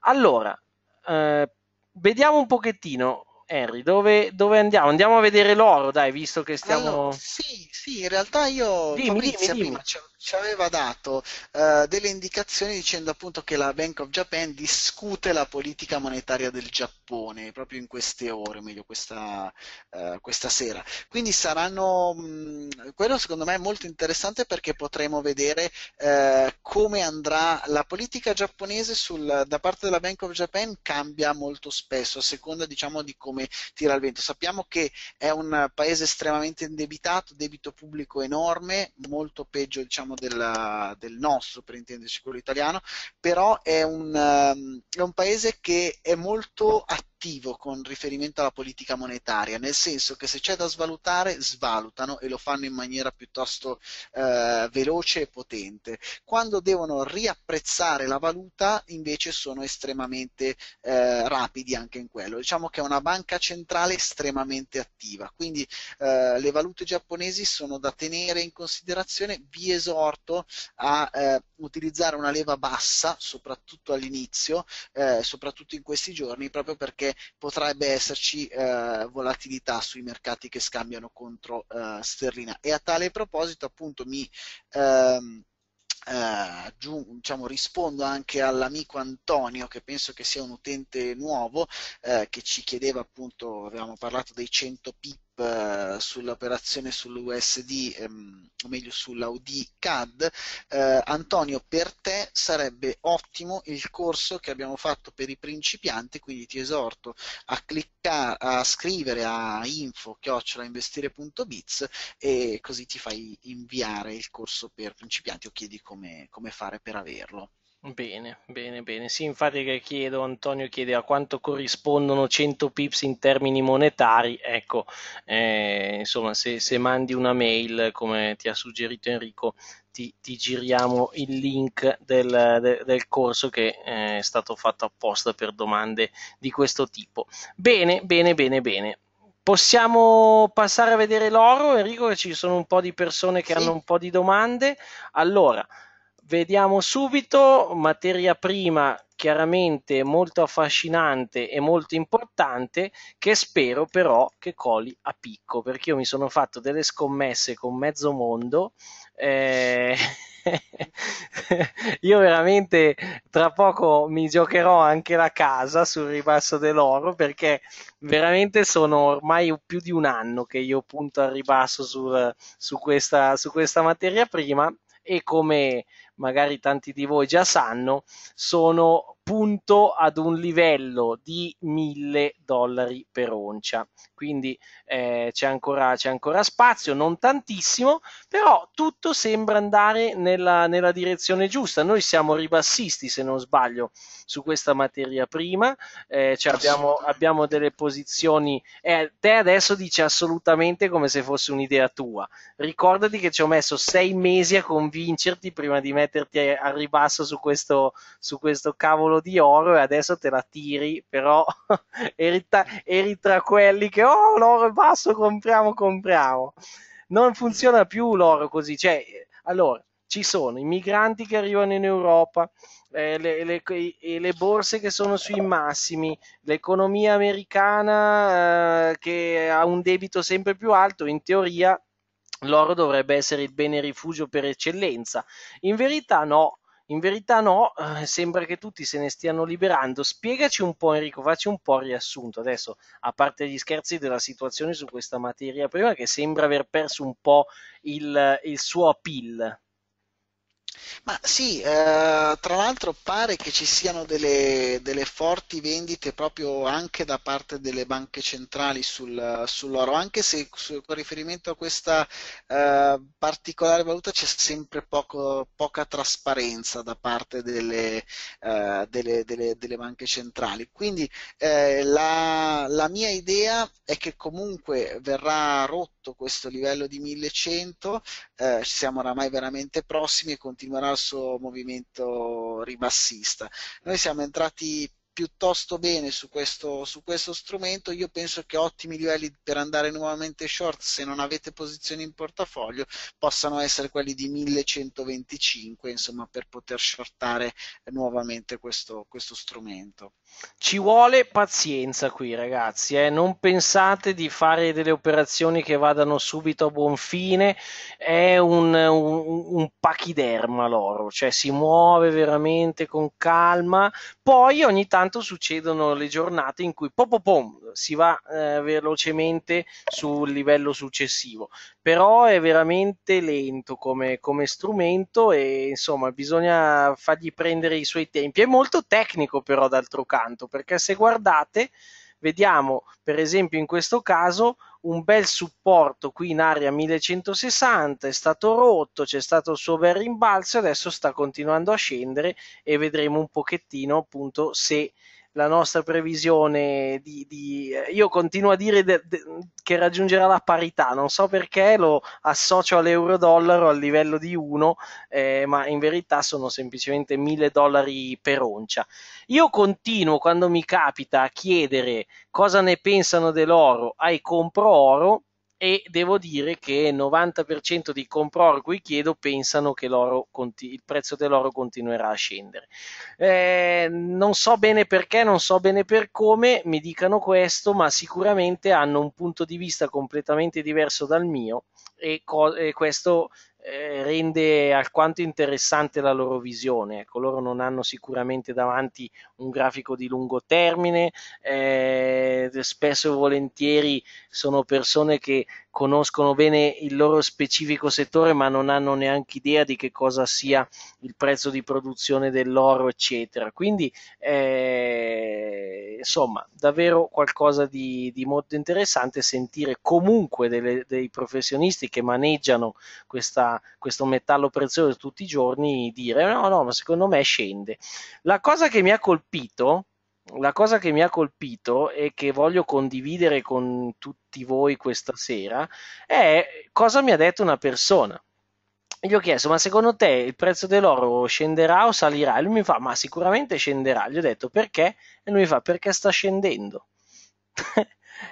Allora, eh, vediamo un pochettino Henry, dove, dove, andiamo? Andiamo a vedere l'oro, dai, visto che stiamo... Allora, sì, sì, in realtà io dimmi, Fabrizia dimmi, dimmi. Ci, ci aveva dato uh, delle indicazioni dicendo appunto che la Bank of Japan discute la politica monetaria del Giappone proprio in queste ore, meglio questa, uh, questa sera. Quindi saranno... Mh, mm, quello secondo me è molto interessante perché potremo vedere uh, come andrà la politica giapponese sul, da parte della Bank of Japan cambia molto spesso a seconda diciamo di come come tira il vento. Sappiamo che è un paese estremamente indebitato, debito pubblico enorme, molto peggio diciamo, della, del nostro, per intenderci quello italiano, però è un, ehm, è un paese che è molto attivo cattivo con riferimento alla politica monetaria, nel senso che se c'è da svalutare, svalutano e lo fanno in maniera piuttosto eh, veloce e potente. Quando devono riapprezzare la valuta, invece, sono estremamente eh, rapidi anche in quello. Diciamo che è una banca centrale estremamente attiva, quindi eh, le valute giapponesi sono da tenere in considerazione. Vi esorto a eh, utilizzare una leva bassa, soprattutto all'inizio, eh, soprattutto in questi giorni, proprio perché perché potrebbe esserci eh, volatilità sui mercati che scambiano contro eh, sterlina. E a tale proposito appunto mi ehm, eh, giù, diciamo, rispondo anche all'amico Antonio che penso che sia un utente nuovo eh, che ci chiedeva appunto, avevamo parlato dei 100 pip eh, sull'operazione sull'USD, ehm, o meglio sull'AUD CAD, eh, Antonio per te sarebbe ottimo il corso che abbiamo fatto per i principianti, quindi ti esorto a, cliccare, a scrivere a info-investire.biz e così ti fai inviare il corso per principianti o chiedi come, come fare per averlo. Bene, bene, bene. Sì, infatti che chiedo, Antonio chiede a quanto corrispondono 100 pips in termini monetari. Ecco, eh, insomma, se, se, mandi una mail, come ti ha suggerito Enrico, ti, ti giriamo il link del, de, del corso che eh, è stato fatto apposta per domande di questo tipo. Bene, bene, bene, bene. Possiamo passare a vedere l'oro, Enrico, che ci sono un po' di persone che sì. hanno un po' di domande. Allora... Vediamo subito materia prima chiaramente molto affascinante e molto importante che spero però che coli a picco perché io mi sono fatto delle scommesse con mezzo mondo eh... io veramente tra poco mi giocherò anche la casa sul ribasso dell'oro perché veramente sono ormai più di un anno che io punto al ribasso su, su, questa, su questa materia prima e come magari tanti di voi già sanno, sono punto ad un livello di 1000 dollari per oncia. Quindi eh, c'è, ancora, c'è, ancora, spazio, non tantissimo, però tutto sembra andare nella, nella, direzione giusta. Noi siamo ribassisti, se non sbaglio, su questa materia prima, eh, cioè abbiamo, abbiamo, delle posizioni... Eh, te adesso dici assolutamente come se fosse un'idea tua. Ricordati che ci ho messo sei mesi a convincerti prima di metterti a ribasso su questo, su questo cavolo singolo di oro e adesso te la tiri, però eri, ta- eri tra quelli che oh l'oro è basso, compriamo, compriamo. Non funziona più l'oro così, cioè, allora, ci sono i migranti che arrivano in Europa, eh, le, le, le, borse che sono sui massimi, l'economia americana eh, che ha un debito sempre più alto, in teoria l'oro dovrebbe essere il bene rifugio per eccellenza. In verità no, in verità no, eh, sembra che tutti se ne stiano liberando. Spiegaci un po' Enrico, facci un po' riassunto adesso, a parte gli scherzi della situazione su questa materia prima che sembra aver perso un po' il, il suo appeal. Ma sì, eh, tra l'altro pare che ci siano delle, delle, forti vendite proprio anche da parte delle banche centrali sul, sull'oro, anche se su, con riferimento a questa eh, particolare valuta c'è sempre poco, poca trasparenza da parte delle, eh, delle, delle banche centrali. Quindi eh, la, la mia idea è che comunque verrà rotta sotto questo livello di 1100, eh, siamo oramai veramente prossimi e continuerà il suo movimento ribassista. Noi siamo entrati piuttosto bene su questo, su questo, strumento. Io penso che ottimi livelli per andare nuovamente short, se non avete posizioni in portafoglio, possano essere quelli di 1125, insomma, per poter shortare nuovamente questo, questo strumento. Ci vuole pazienza qui ragazzi, eh? non pensate di fare delle operazioni che vadano subito a buon fine, è un, un, un pachiderma l'oro, cioè si muove veramente con calma, poi ogni tanto succedono le giornate in cui pom, pom, pom si va eh, velocemente sul livello successivo, però è veramente lento come, come, strumento e insomma bisogna fargli prendere i suoi tempi. È molto tecnico però d'altro canto perché se guardate vediamo per esempio in questo caso un bel supporto qui in area 1160 è stato rotto, c'è stato il suo bel rimbalzo adesso sta continuando a scendere e vedremo un pochettino appunto se la nostra previsione di, di eh, io continuo a dire de, de, che raggiungerà la parità, non so perché lo associo all'euro-dollaro al livello di 1, eh, ma in verità sono semplicemente 1000 dollari per oncia. Io continuo quando mi capita a chiedere cosa ne pensano dell'oro ai compro oro e devo dire che il 90% dei compror cui chiedo pensano che conti- il prezzo dell'oro continuerà a scendere. Eh, non so bene perché, non so bene per come mi dicano questo, ma sicuramente hanno un punto di vista completamente diverso dal mio e, co- e questo eh, rende alquanto interessante la loro visione. Ecco, loro non hanno sicuramente davanti un grafico di lungo termine, eh, spesso e volentieri sono persone che conoscono bene il loro specifico settore ma non hanno neanche idea di che cosa sia il prezzo di produzione dell'oro eccetera quindi eh, insomma davvero qualcosa di, di, molto interessante sentire comunque delle, dei professionisti che maneggiano questa, questo metallo prezioso tutti i giorni dire no no ma secondo me scende la cosa che mi ha colpito la cosa che mi ha colpito e che voglio condividere con tutti voi questa sera è cosa mi ha detto una persona. Gli ho chiesto, ma secondo te il prezzo dell'oro scenderà o salirà? E lui mi fa, ma sicuramente scenderà. Gli ho detto perché? E lui mi fa, perché sta scendendo.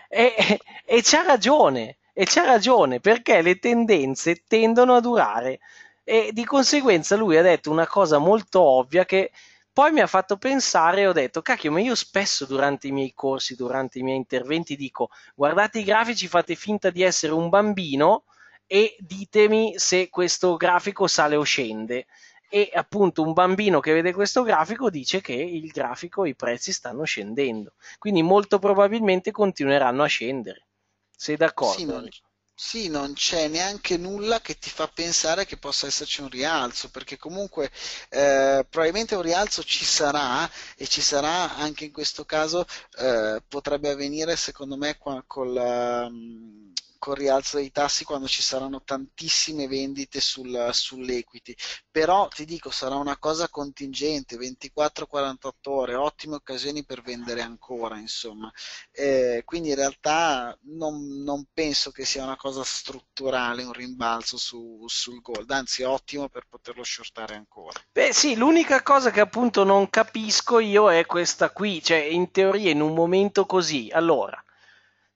e, e, e c'ha ragione, e c'ha ragione, perché le tendenze tendono a durare. E di conseguenza lui ha detto una cosa molto ovvia che poi mi ha fatto pensare e ho detto, cacchio, ma io spesso durante i miei corsi, durante i miei interventi dico, guardate i grafici, fate finta di essere un bambino e ditemi se questo grafico sale o scende. E appunto un bambino che vede questo grafico dice che il grafico, i prezzi stanno scendendo, quindi molto probabilmente continueranno a scendere. Sei d'accordo? Sì, sì, non c'è neanche nulla che ti fa pensare che possa esserci un rialzo, perché comunque eh, probabilmente un rialzo ci sarà e ci sarà anche in questo caso, eh, potrebbe avvenire secondo me qua, col, ehm, col rialzo dei tassi quando ci saranno tantissime vendite sul, sull'equity, però ti dico sarà una cosa contingente, 24-48 ore, ottime occasioni per vendere ancora, insomma. Eh, quindi in realtà non, non, penso che sia una cosa strutturale un rimbalzo su, sul gold, anzi è ottimo per poterlo shortare ancora. Beh sì, l'unica cosa che appunto non capisco io è questa qui, cioè in teoria in un momento così, allora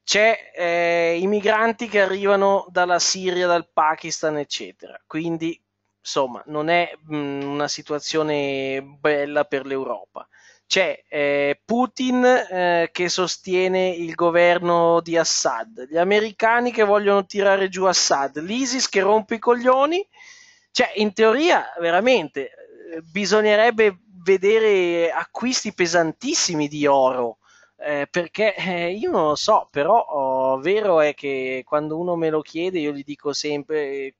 c'è eh, i migranti che arrivano dalla Siria, dal Pakistan, eccetera. Quindi, insomma, non è mh, mm, una situazione bella per l'Europa. C'è eh, Putin eh, che sostiene il governo di Assad, gli americani che vogliono tirare giù Assad, l'ISIS che rompe i coglioni. Cioè, in teoria, veramente, eh, bisognerebbe vedere acquisti pesantissimi di oro eh, perché eh, io non lo so, però oh, vero è che quando uno me lo chiede io gli dico sempre eh,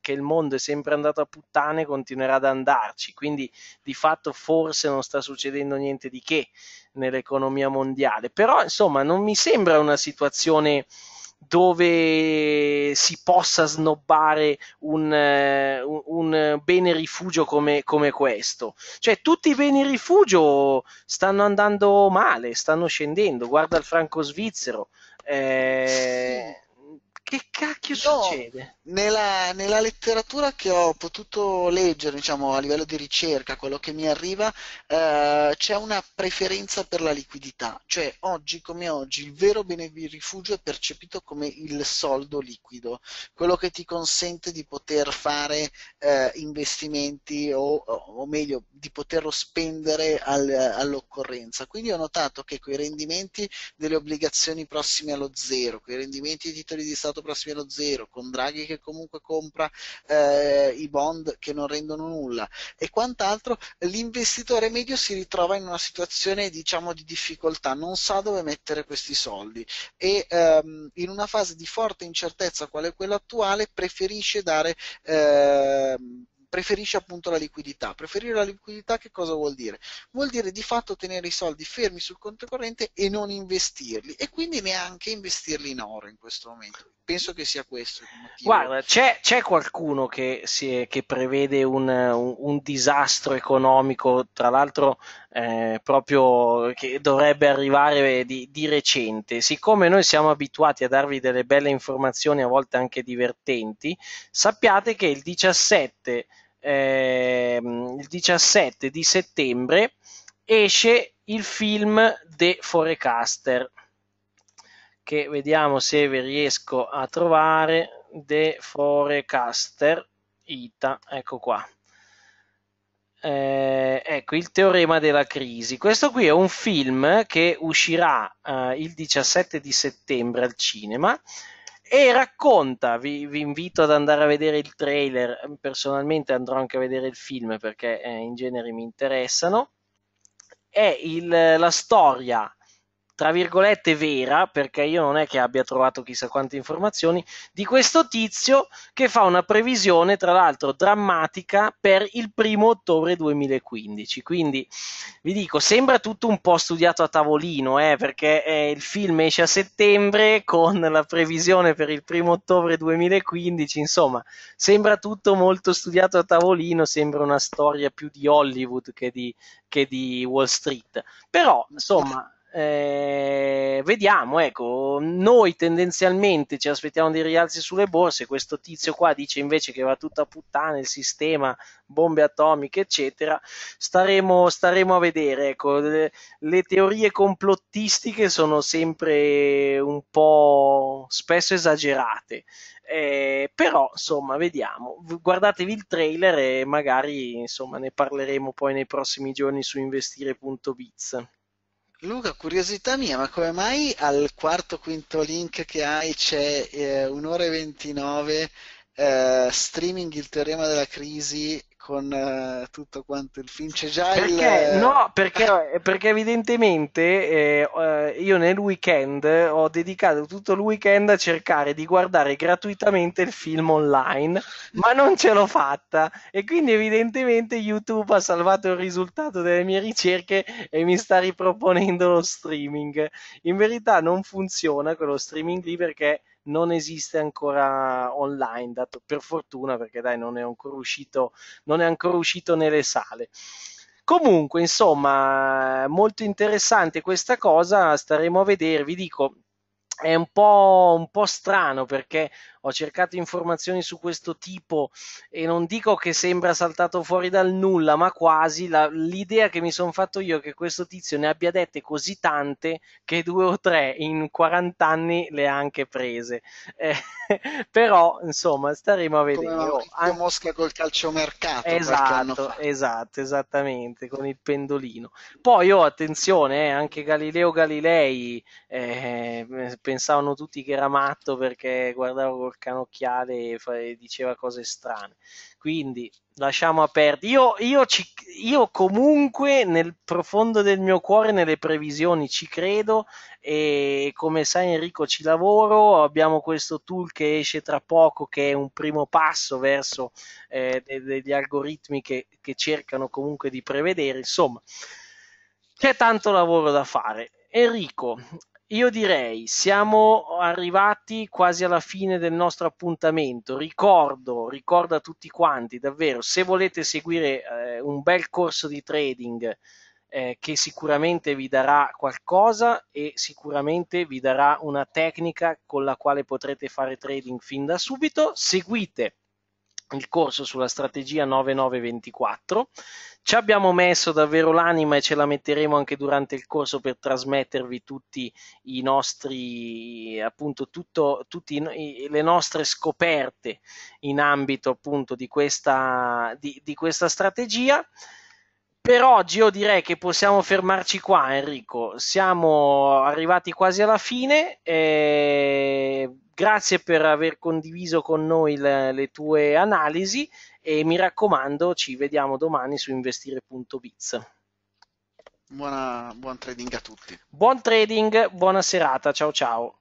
che il mondo è sempre andato a puttane e continuerà ad andarci, quindi di fatto forse non sta succedendo niente di che nell'economia mondiale, però insomma non mi sembra una situazione dove si possa snobbare un, eh, un, un bene rifugio come, come, questo. Cioè, tutti i beni rifugio stanno andando male, stanno scendendo. Guarda il franco svizzero. Eh, che cacchio no, succede? Nella, nella, letteratura che ho potuto leggere, diciamo a livello di ricerca, quello che mi arriva, eh, c'è una preferenza per la liquidità, cioè oggi come oggi il vero bene di rifugio è percepito come il soldo liquido, quello che ti consente di poter fare eh, investimenti o, o, meglio di poterlo spendere al, all'occorrenza. Quindi ho notato che con i rendimenti delle obbligazioni prossime allo zero, con i rendimenti dei titoli di Stato voto prossimi allo zero, con Draghi che comunque compra eh, i bond che non rendono nulla e quant'altro, l'investitore medio si ritrova in una situazione diciamo, di difficoltà, non sa dove mettere questi soldi e ehm, in una fase di forte incertezza quale quella attuale preferisce dare ehm, preferisce appunto la liquidità. Preferire la liquidità che cosa vuol dire? Vuol dire di fatto tenere i soldi fermi sul conto corrente e non investirli e quindi neanche investirli in oro in questo momento penso che sia questo. Guarda, c'è, c'è qualcuno che, è, che prevede un, un, un, disastro economico, tra l'altro eh, proprio che dovrebbe arrivare di, di, recente. Siccome noi siamo abituati a darvi delle belle informazioni, a volte anche divertenti, sappiate che il 17, eh, il 17 di settembre esce il film The Forecaster che vediamo se vi riesco a trovare The Forecaster Ita, ecco qua. Eh, ecco il teorema della crisi. Questo qui è un film che uscirà eh, il 17 di settembre al cinema e racconta, vi, vi, invito ad andare a vedere il trailer, personalmente andrò anche a vedere il film perché eh, in genere mi interessano, è il, la storia tra virgolette vera, perché io non è che abbia trovato chissà quante informazioni, di questo tizio che fa una previsione, tra l'altro drammatica, per il primo ottobre 2015. Quindi vi dico, sembra tutto un po' studiato a tavolino, eh, perché eh, il film esce a settembre con la previsione per il primo ottobre 2015, insomma, sembra tutto molto studiato a tavolino, sembra una storia più di Hollywood che di, che di Wall Street. Però, insomma eh, vediamo, ecco, noi tendenzialmente ci aspettiamo dei rialzi sulle borse, questo tizio qua dice invece che va tutta puttana il sistema, bombe atomiche, eccetera. Staremo, staremo a vedere, ecco, le, le teorie complottistiche sono sempre un po' spesso esagerate. Eh, però insomma vediamo guardatevi il trailer e magari insomma ne parleremo poi nei prossimi giorni su investire.biz Luca, curiosità mia, ma come mai al quarto quinto link che hai c'è eh, un'ora e 29 eh, streaming il teorema della crisi con eh, tutto quanto il film. C'è già perché, il... Eh, no, perché, perché evidentemente eh, eh, io nel weekend ho dedicato tutto il weekend a cercare di guardare gratuitamente il film online, ma non ce l'ho fatta e quindi evidentemente YouTube ha salvato il risultato delle mie ricerche e mi sta riproponendo lo streaming. In verità non funziona quello streaming lì perché non esiste ancora online, dato per fortuna perché dai non è ancora uscito, non è ancora uscito nelle sale. Comunque, insomma, molto interessante questa cosa, staremo a vedere, vi dico, è un po', un po strano perché ho cercato informazioni su questo tipo e non dico che sembra saltato fuori dal nulla, ma quasi la, l'idea che mi sono fatto io è che questo tizio ne abbia dette così tante che due o tre in 40 anni le ha anche prese. Eh, però, insomma, staremo a vedere. Come oh, anche... mosca col calciomercato. Esatto, esatto, esattamente, con il pendolino. Poi, oh, attenzione, eh, anche Galileo Galilei, eh, eh pensavano tutti che era matto perché guardavo col canocchiale e diceva cose strane. Quindi lasciamo aperti. Io, io, ci, io, comunque nel profondo del mio cuore, nelle previsioni ci credo e come sai Enrico ci lavoro, abbiamo questo tool che esce tra poco che è un primo passo verso eh, degli algoritmi che, che cercano comunque di prevedere, insomma c'è tanto lavoro da fare. Enrico, io direi, siamo arrivati quasi alla fine del nostro appuntamento. Ricordo, ricordo a tutti quanti, davvero, se volete seguire eh, un bel corso di trading eh, che sicuramente vi darà qualcosa e sicuramente vi darà una tecnica con la quale potrete fare trading fin da subito, seguite il corso sulla strategia 9924. Ci abbiamo messo davvero l'anima e ce la metteremo anche durante il corso per trasmettervi tutti i nostri, appunto, tutto, tutti le nostre scoperte in ambito appunto di questa, di, di questa strategia per oggi io direi che possiamo fermarci qua, Enrico. Siamo arrivati quasi alla fine. Eh, grazie per aver condiviso con noi le, le, tue analisi e mi raccomando, ci vediamo domani su investire.biz. Buona, buon trading a tutti. Buon trading, buona serata, ciao ciao.